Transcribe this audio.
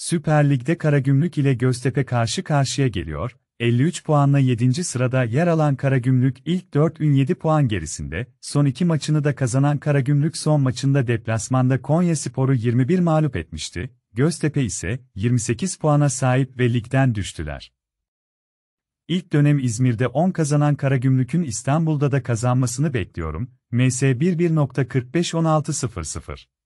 Süper Lig'de Karagümrük ile Göztepe karşı karşıya geliyor. 53 puanla 7. sırada yer alan Karagümrük ilk 4 ün 7 puan gerisinde, son 2 maçını da kazanan Karagümrük son maçında deplasmanda Konya Sporu 21 mağlup etmişti, Göztepe ise 28 puana sahip ve ligden düştüler. İlk dönem İzmir'de 10 kazanan Karagümrük'ün İstanbul'da da kazanmasını bekliyorum, MS 11.45 16.00